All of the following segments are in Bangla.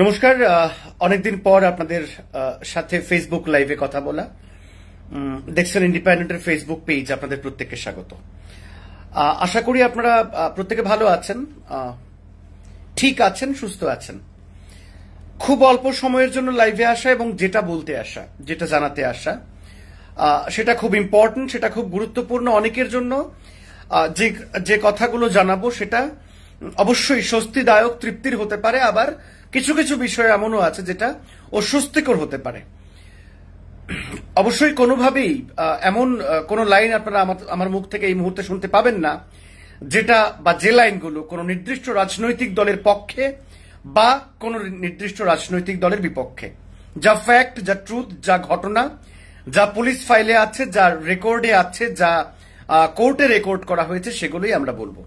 নমস্কার অনেকদিন পর আপনাদের সাথে ফেসবুক লাইভে কথা বলা দেখছেন ইন্ডিপেন্ডেন্টের ফেসবুক পেজ আপনাদের প্রত্যেককে স্বাগত আশা করি আপনারা প্রত্যেকে ভালো আছেন ঠিক আছেন সুস্থ আছেন খুব অল্প সময়ের জন্য লাইভে আসা এবং যেটা বলতে আসা যেটা জানাতে আসা সেটা খুব ইম্পর্টেন্ট সেটা খুব গুরুত্বপূর্ণ অনেকের জন্য যে যে কথাগুলো জানাবো সেটা অবশ্যই স্বস্তিদায়ক তৃপ্তির হতে পারে আবার কিছু কিছু বিষয় এমনও আছে যেটা অস্বস্তিকর হতে পারে অবশ্যই কোনোভাবেই এমন কোন লাইন আপনারা আমার মুখ থেকে এই মুহূর্তে শুনতে পাবেন না যেটা বা যে লাইনগুলো কোনো নির্দিষ্ট রাজনৈতিক দলের পক্ষে বা কোনো নির্দিষ্ট রাজনৈতিক দলের বিপক্ষে যা ফ্যাক্ট যা ট্রুথ যা ঘটনা যা পুলিশ ফাইলে আছে যা রেকর্ডে আছে যা কোর্টে রেকর্ড করা হয়েছে সেগুলোই আমরা বলবো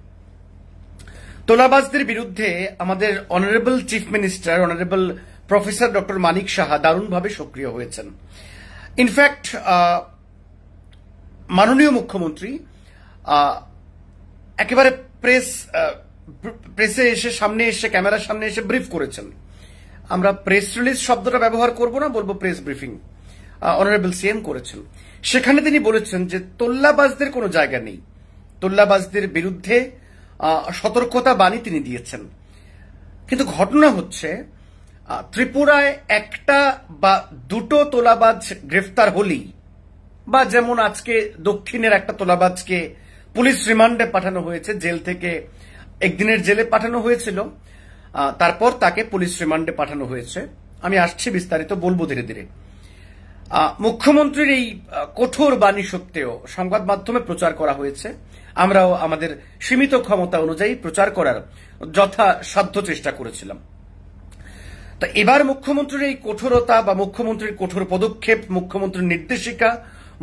তোলাবাজদের বিরুদ্ধে আমাদের honourable chief minister honourable professor doctor Manik Saha দারুণভাবে সক্রিয় হয়েছেন ইনফ্যাক্ট মাননীয় মুখ্যমন্ত্রী একেবারে প্রেস প্রেসে এসে সামনে এসে ক্যামেরার সামনে এসে ব্রিফ করেছেন আমরা প্রেস রিলিজ শব্দটা ব্যবহার করব না বলবো প্রেস ব্রিফিং অনারেবল সিএম করেছেন সেখানে তিনি বলেছেন যে তোল্লাবাজদের কোনো জায়গা নেই তোল্লাবাজদের বিরুদ্ধে সতর্কতা বাণী তিনি দিয়েছেন কিন্তু ঘটনা হচ্ছে ত্রিপুরায় একটা বা দুটো তোলাবাজ গ্রেফতার হলেই বা যেমন আজকে দক্ষিণের একটা তোলাবাজকে পুলিশ রিমান্ডে পাঠানো হয়েছে জেল থেকে একদিনের জেলে পাঠানো হয়েছিল তারপর তাকে পুলিশ রিমান্ডে পাঠানো হয়েছে আমি আসছি বিস্তারিত বলবো ধীরে ধীরে মুখ্যমন্ত্রীর এই কঠোর বাণী সত্ত্বেও সংবাদ মাধ্যমে প্রচার করা হয়েছে আমরাও আমাদের সীমিত ক্ষমতা অনুযায়ী প্রচার করার যথাসাধ্য চেষ্টা করেছিলাম তা এবার মুখ্যমন্ত্রীর এই কঠোরতা বা মুখ্যমন্ত্রীর কঠোর পদক্ষেপ মুখ্যমন্ত্রীর নির্দেশিকা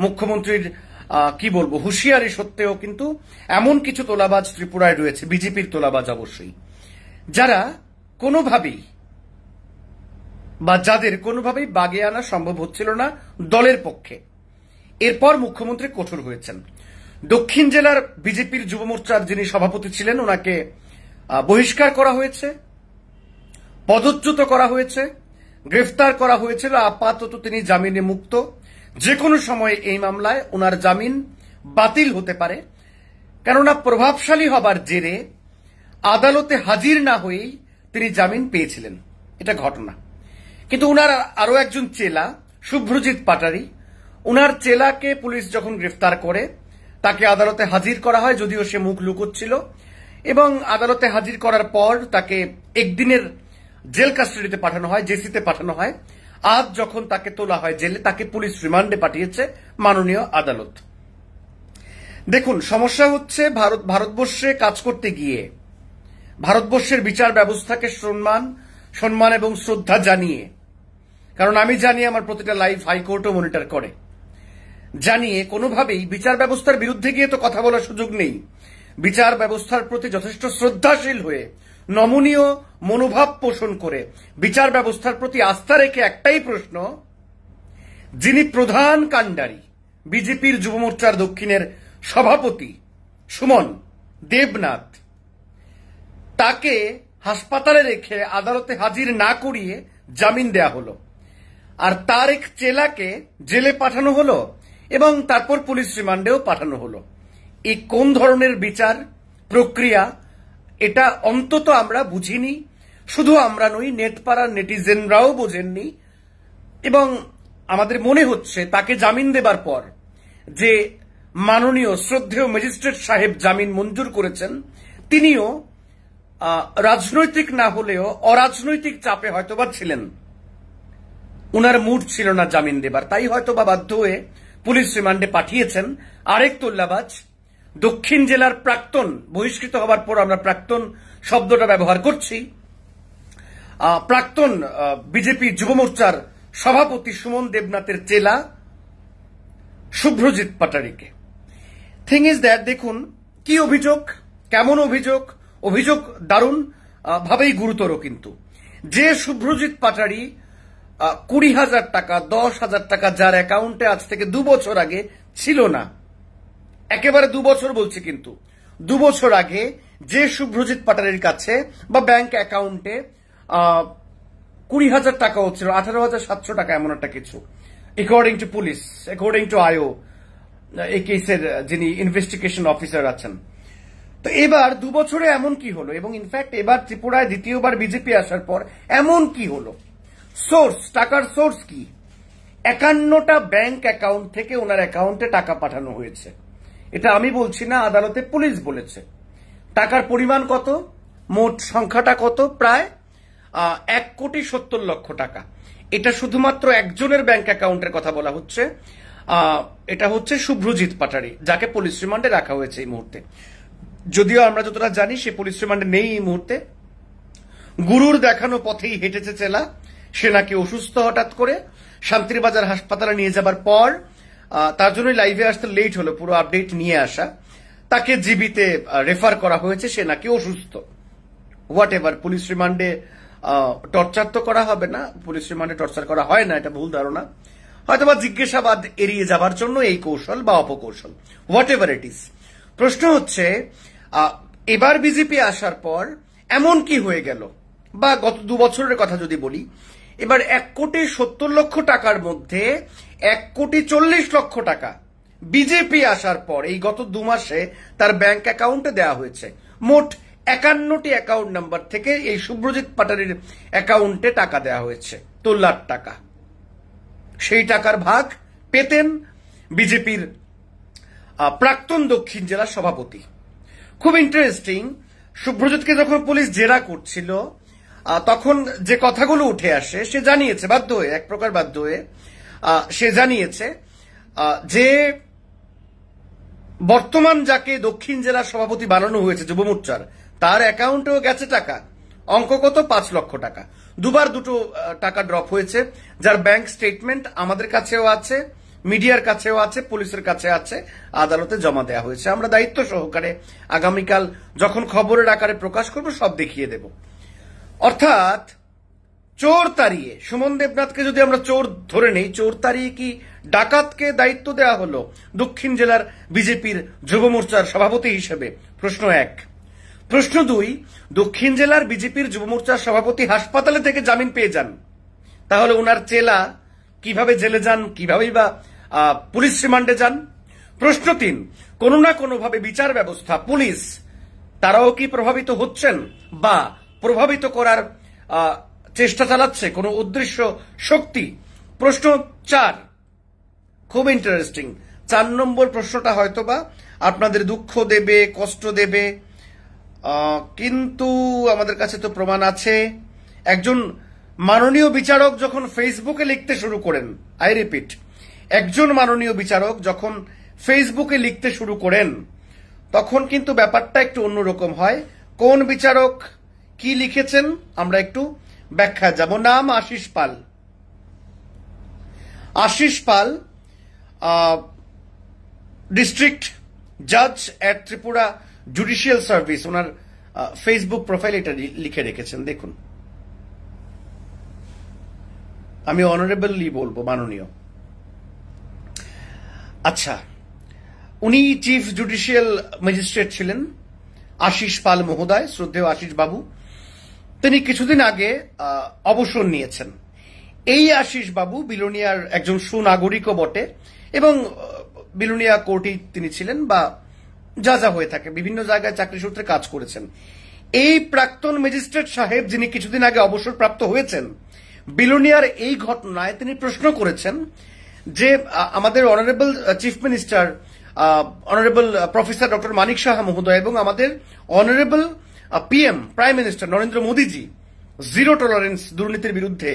মুখ্যমন্ত্রীর কি বলবো হুঁশিয়ারি সত্ত্বেও কিন্তু এমন কিছু তোলাবাজ ত্রিপুরায় রয়েছে বিজেপির তোলাবাজ অবশ্যই যারা কোনোভাবেই বা যাদের কোনোভাবেই বাগে আনা সম্ভব হচ্ছিল না দলের পক্ষে এরপর মুখ্যমন্ত্রী কঠোর হয়েছেন দক্ষিণ জেলার বিজেপির যুব মোর্চার যিনি সভাপতি ছিলেন ওনাকে বহিষ্কার করা হয়েছে পদচ্যুত করা হয়েছে গ্রেফতার করা হয়েছিল আপাতত তিনি জামিনে মুক্ত যে কোনো সময়ে এই মামলায় ওনার জামিন বাতিল হতে পারে কেননা প্রভাবশালী হবার জেরে আদালতে হাজির না হয়েই তিনি জামিন পেয়েছিলেন এটা ঘটনা কিন্তু উনার আরো একজন চেলা শুভ্রজিৎ পাটারি উনার চেলাকে পুলিশ যখন গ্রেফতার করে তাকে আদালতে হাজির করা হয় যদিও সে মুখ লুকোচ্ছিল এবং আদালতে হাজির করার পর তাকে একদিনের জেল কাস্টাডিতে পাঠানো হয় জেসিতে পাঠানো হয় আজ যখন তাকে তোলা হয় জেলে তাকে পুলিশ রিমান্ডে পাঠিয়েছে মাননীয় আদালত দেখুন সমস্যা হচ্ছে ভারত ভারতবর্ষে কাজ করতে গিয়ে ভারতবর্ষের বিচার ব্যবস্থাকে সম্মান সম্মান এবং শ্রদ্ধা জানিয়ে কারণ আমি জানি আমার প্রতিটা লাইভ হাইকোর্টও মনিটর করে জানিয়ে কোনোভাবেই বিচার ব্যবস্থার বিরুদ্ধে গিয়ে তো কথা বলার সুযোগ নেই বিচার ব্যবস্থার প্রতি যথেষ্ট শ্রদ্ধাশীল হয়ে নমনীয় মনোভাব পোষণ করে বিচার ব্যবস্থার প্রতি আস্থা রেখে একটাই প্রশ্ন যিনি প্রধান কাণ্ডারি বিজেপির যুব মোর্চার দক্ষিণের সভাপতি সুমন দেবনাথ তাকে হাসপাতালে রেখে আদালতে হাজির না করিয়ে জামিন দেয়া হলো আর তার এক চেলাকে জেলে পাঠানো হলো এবং তারপর পুলিশ রিমান্ডেও পাঠানো হলো এই কোন ধরনের বিচার প্রক্রিয়া এটা অন্তত আমরা বুঝিনি শুধু আমরা নই নেটপাড়ার নেটিজেনরাও বোঝেননি এবং আমাদের মনে হচ্ছে তাকে জামিন দেবার পর যে মাননীয় শ্রদ্ধেয় ম্যাজিস্ট্রেট সাহেব জামিন মঞ্জুর করেছেন তিনিও রাজনৈতিক না হলেও অরাজনৈতিক চাপে হয়তোবা ছিলেন ওনার মুড ছিল না জামিন দেবার তাই হয়তো বা বাধ্য হয়ে পুলিশ রিমান্ডে পাঠিয়েছেন আরেক তোল্লাবাজ দক্ষিণ জেলার প্রাক্তন বহিষ্কৃত হবার পর আমরা প্রাক্তন শব্দটা ব্যবহার করছি প্রাক্তন বিজেপি যুব মোর্চার সভাপতি সুমন দেবনাথের চেলা শুভ্রজিৎ পাটারিকে থিং ইজ দ্যাট দেখুন কি অভিযোগ কেমন অভিযোগ অভিযোগ দারুণ ভাবেই গুরুতর কিন্তু যে শুভ্রজিৎ পাটারি কুড়ি হাজার টাকা দশ হাজার টাকা যার অ্যাকাউন্টে আজ থেকে দু বছর আগে ছিল না একেবারে দু বছর বলছি কিন্তু দু বছর আগে যে শুভ্রজিৎ পাটারের কাছে বা ব্যাংক অ্যাকাউন্টে কুড়ি হাজার টাকা হচ্ছিল আঠারো হাজার সাতশো টাকা এমন একটা কিছু according to police according to IO এই কেসের যিনি ইনভেস্টিগেশন অফিসার আছেন তো এবার দু বছরে এমন কি হলো এবং ইনফ্যাক্ট এবার ত্রিপুরায় দ্বিতীয়বার বিজেপি আসার পর এমন কি হলো সোর্স টাকার সোর্স কি একান্নটা ব্যাংক অ্যাকাউন্ট থেকে ওনার অ্যাকাউন্টে টাকা পাঠানো হয়েছে এটা আমি বলছি না আদালতে পুলিশ বলেছে টাকার পরিমাণ কত মোট সংখ্যাটা কত প্রায় এক কোটি সত্তর লক্ষ টাকা এটা শুধুমাত্র একজনের ব্যাংক অ্যাকাউন্টের কথা বলা হচ্ছে এটা হচ্ছে শুভ্রজিৎ পাটারি যাকে পুলিশ রিমান্ডে রাখা হয়েছে এই মুহূর্তে যদিও আমরা যতটা জানি সে পুলিশ রিমান্ডে নেই এই মুহূর্তে গুরুর দেখানো পথেই হেঁটেছে চেলা সে নাকি অসুস্থ হঠাৎ করে শান্তিরবাজার হাসপাতালে নিয়ে যাবার পর তার জন্য লাইভে আসতে লেট হলো পুরো আপডেট নিয়ে আসা তাকে জিবিতে রেফার করা হয়েছে সে নাকি অসুস্থ হোয়াট এভার পুলিশ রিমান্ডে টর্চার তো করা হবে না পুলিশ রিমান্ডে টর্চার করা হয় না এটা ভুল ধারণা হয়তোবা জিজ্ঞাসাবাদ এড়িয়ে যাবার জন্য এই কৌশল বা অপকৌশল হোয়াট এভার ইট ইস প্রশ্ন হচ্ছে এবার বিজেপি আসার পর এমন কি হয়ে গেল বা গত দু বছরের কথা যদি বলি এবার এক কোটি সত্তর লক্ষ টাকার মধ্যে এক কোটি চল্লিশ লক্ষ টাকা বিজেপি আসার পর এই গত দু মাসে তার ব্যাংক অ্যাকাউন্টে দেওয়া হয়েছে মোট একান্নটি অ্যাকাউন্ট নাম্বার থেকে এই শুভ্রজিৎ পাটারির অ্যাকাউন্টে টাকা দেওয়া হয়েছে তোল্লার টাকা সেই টাকার ভাগ পেতেন বিজেপির প্রাক্তন দক্ষিণ জেলার সভাপতি খুব ইন্টারেস্টিং শুভ্রজিৎকে যখন পুলিশ জেরা করছিল তখন যে কথাগুলো উঠে আসে সে জানিয়েছে বাধ্য হয়ে এক প্রকার বাধ্য হয়ে সে জানিয়েছে যে বর্তমান যাকে দক্ষিণ জেলার সভাপতি বানানো হয়েছে যুব মোর্চার তার অ্যাকাউন্টেও গেছে টাকা অঙ্ক কত পাঁচ লক্ষ টাকা দুবার দুটো টাকা ড্রপ হয়েছে যার ব্যাংক স্টেটমেন্ট আমাদের কাছেও আছে মিডিয়ার কাছেও আছে পুলিশের কাছে আছে আদালতে জমা দেওয়া হয়েছে আমরা দায়িত্ব সহকারে আগামীকাল যখন খবরের আকারে প্রকাশ করব সব দেখিয়ে দেবো অর্থাৎ চোর তাড়িয়ে সুমন দেবনাথকে যদি আমরা চোর ধরে নেই চোর তাড়িয়ে কি ডাকাতকে দায়িত্ব দেওয়া হলো দক্ষিণ জেলার বিজেপির যুব মোর্চার সভাপতি হিসেবে প্রশ্ন এক প্রশ্ন দুই দক্ষিণ জেলার বিজেপির যুব মোর্চার সভাপতি হাসপাতালে থেকে জামিন পেয়ে যান তাহলে ওনার চেলা কিভাবে জেলে যান কিভাবে বা পুলিশ রিমান্ডে যান প্রশ্ন তিন কোনো না কোনোভাবে বিচার ব্যবস্থা পুলিশ তারাও কি প্রভাবিত হচ্ছেন বা প্রভাবিত করার চেষ্টা চালাচ্ছে কোনো উদ্দেশ্য শক্তি প্রশ্ন চার খুব ইন্টারেস্টিং চার নম্বর প্রশ্নটা হয়তোবা আপনাদের দুঃখ দেবে কষ্ট দেবে কিন্তু আমাদের কাছে তো প্রমাণ আছে একজন মাননীয় বিচারক যখন ফেসবুকে লিখতে শুরু করেন আই রিপিট একজন মাননীয় বিচারক যখন ফেসবুকে লিখতে শুরু করেন তখন কিন্তু ব্যাপারটা একটু অন্যরকম হয় কোন বিচারক কি লিখেছেন আমরা একটু ব্যাখ্যা যাব নাম আশিস পাল আশিস পাল ডিস্ট্রিক্ট জাজ অ্যাট ত্রিপুরা জুডিশিয়াল সার্ভিস ওনার ফেসবুক প্রোফাইল এটা লিখে রেখেছেন দেখুন আমি অনারেবলি বলবো মাননীয় আচ্ছা উনি চিফ জুডিশিয়াল ম্যাজিস্ট্রেট ছিলেন আশিস পাল মহোদয় শ্রদ্ধেয় আশিস বাবু তিনি কিছুদিন আগে অবসর নিয়েছেন এই আশিস বাবু বিলোনিয়ার একজন সুনাগরিকও বটে এবং বিলোনিয়া কোর্টেই তিনি ছিলেন বা যা যা হয়ে থাকে বিভিন্ন জায়গায় চাকরি সূত্রে কাজ করেছেন এই প্রাক্তন ম্যাজিস্ট্রেট সাহেব যিনি কিছুদিন আগে অবসরপ্রাপ্ত হয়েছেন বিলোনিয়ার এই ঘটনায় তিনি প্রশ্ন করেছেন যে আমাদের honourable chief minister honourable professor doctor Manik Saha মহোদয় এবং আমাদের honourable PM prime minister Narendra Modiji zero tolerance দুর্নীতির বিরুদ্ধে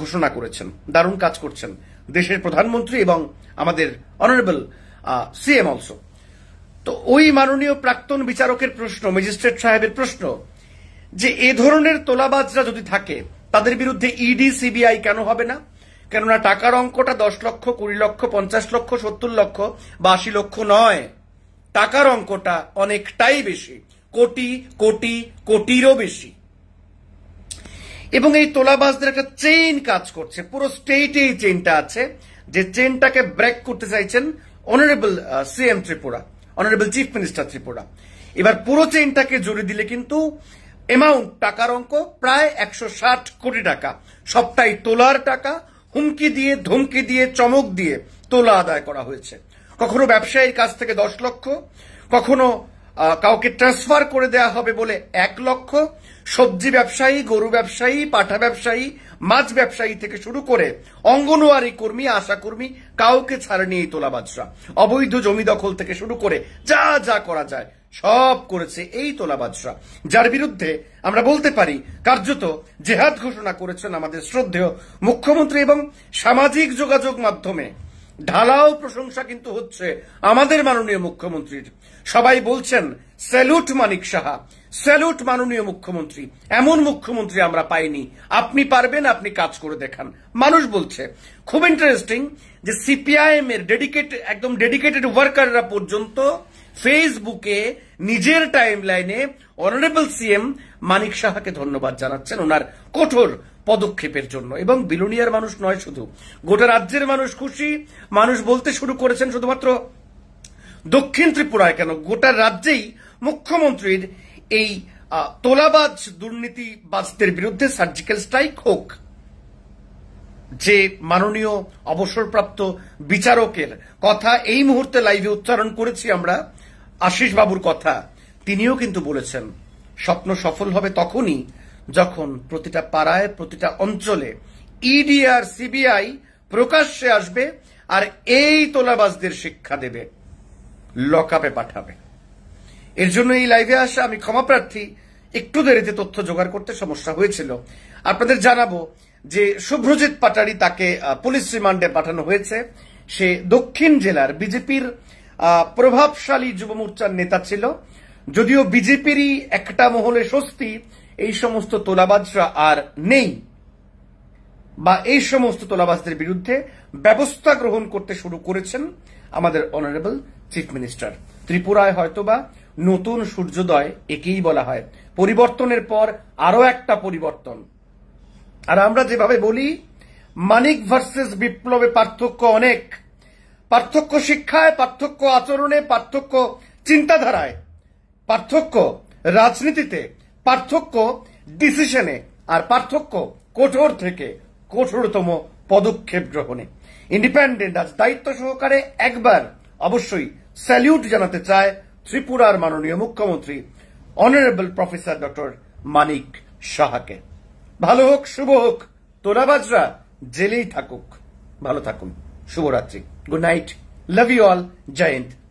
ঘোষণা করেছেন দারুণ কাজ করছেন দেশের প্রধানমন্ত্রী এবং আমাদের অনারেবল সিএম অলসো তো ওই মাননীয় প্রাক্তন বিচারকের প্রশ্ন ম্যাজিস্ট্রেট সাহেবের প্রশ্ন যে এ ধরনের তোলাবাজরা যদি থাকে তাদের বিরুদ্ধে ইডি e সিবিআই কেন হবে না কেননা টাকার অঙ্কটা দশ লক্ষ কুড়ি লক্ষ পঞ্চাশ লক্ষ সত্তর লক্ষ বা আশি লক্ষ নয় টাকার অঙ্কটা অনেকটাই বেশি কোটি কোটি কোটিরও বেশি এবং এই তোলাবাসদের একটা চেইন কাজ করছে পুরো স্টেটে এই চেইনটা আছে যে চেইনটাকে ব্রেক করতে চাইছেন honourable CM Tripura honourable chief minister Tripura এবার পুরো চেইনটাকে জুড়ে দিলে কিন্তু অ্যামাউন্ট টাকার অঙ্ক প্রায় একশো কোটি টাকা সবটাই তোলার টাকা হুমকি দিয়ে ধমকি দিয়ে চমক দিয়ে তোলা আদায় করা হয়েছে কখনো ব্যবসায়ীর কাছ থেকে দশ লক্ষ কখনো কাউকে ট্রান্সফার করে দেয়া হবে বলে এক লক্ষ সবজি ব্যবসায়ী গরু ব্যবসায়ী পাঠা ব্যবসায়ী মাছ ব্যবসায়ী থেকে শুরু করে অঙ্গনওয়ারি কর্মী আশাকর্মী কাউকে ছাড়েনি এই তোলাবাজরা অবৈধ জমি দখল থেকে শুরু করে যা যা করা যায় সব করেছে এই তোলাবাজরা যার বিরুদ্ধে আমরা বলতে পারি কার্যত জেহাদ ঘোষণা করেছেন আমাদের শ্রদ্ধেয় মুখ্যমন্ত্রী এবং সামাজিক যোগাযোগ মাধ্যমে ঢালাও প্রশংসা কিন্তু হচ্ছে আমাদের মাননীয় মুখ্যমন্ত্রীর সবাই বলছেন স্যালুট মানিক সাহা স্যালুট মাননীয় মুখ্যমন্ত্রী এমন মুখ্যমন্ত্রী আমরা পাইনি আপনি পারবেন আপনি কাজ করে দেখান মানুষ বলছে খুব ইন্টারেস্টিং যে সিপিআইএম এর ডেডিকেটেড একদম ডেডিকেটেড ওয়ার্কাররা পর্যন্ত ফেসবুকে নিজের টাইম লাইনে অনারেবল সিএম মানিক সাহাকে ধন্যবাদ জানাচ্ছেন ওনার কঠোর পদক্ষেপের জন্য এবং বিলোনিয়ার মানুষ নয় শুধু গোটা রাজ্যের মানুষ খুশি মানুষ বলতে শুরু করেছেন শুধুমাত্র দক্ষিণ ত্রিপুরায় কেন গোটা রাজ্যেই মুখ্যমন্ত্রীর এই তোলাবাজ দুর্নীতিবাজদের বিরুদ্ধে সার্জিক্যাল স্ট্রাইক হোক যে মাননীয় অবসরপ্রাপ্ত বিচারকের কথা এই মুহূর্তে লাইভে উচ্চারণ করেছি আমরা আশিস বাবুর কথা তিনিও কিন্তু বলেছেন স্বপ্ন সফল হবে তখনই যখন প্রতিটা পাড়ায় প্রতিটা অঞ্চলে ইডি e আর সিবিআই প্রকাশ্যে আসবে আর এই তোলাবাজদের শিক্ষা দেবে লকআপে পাঠাবে এর জন্য এই লাইভে আসা আমি ক্ষমাপ্রার্থী একটু দেরিতে তথ্য জোগাড় করতে সমস্যা হয়েছিল আপনাদের জানাবো যে শুভ্রজিৎ পাটারি তাকে পুলিশ রিমান্ডে পাঠানো হয়েছে সে দক্ষিণ জেলার বিজেপির প্রভাবশালী যুব মোর্চার নেতা ছিল যদিও বিজেপিরই একটা মহলে স্বস্তি এই সমস্ত তোলাবাজরা আর নেই বা এই সমস্ত তোলাবাজদের বিরুদ্ধে ব্যবস্থা গ্রহণ করতে শুরু করেছেন আমাদের অনারেবল চিফ মিনিস্টার ত্রিপুরায় হয়তোবা নতুন সূর্যোদয় একেই বলা হয় পরিবর্তনের পর আরো একটা পরিবর্তন আর আমরা যেভাবে বলি মানিক ভার্সেস বিপ্লবে পার্থক্য অনেক পার্থক্য শিক্ষায় পার্থক্য আচরণে পার্থক্য চিন্তাধারায় পার্থক্য রাজনীতিতে পার্থক্য ডিসিশনে আর পার্থক্য কঠোর থেকে কঠোরতম পদক্ষেপ গ্রহণে ইন্ডিপেন্ডেন্ট আজ দায়িত্ব সহকারে একবার অবশ্যই স্যালিউট জানাতে চায় ত্রিপুরার মাননীয় মুখ্যমন্ত্রী অনারেবল প্রফেসর ডক্টর মানিক সাহাকে ভালো হোক শুভ হোক বাজরা জেলেই থাকুক ভালো থাকুন শুভরাত্রি good night love you all joint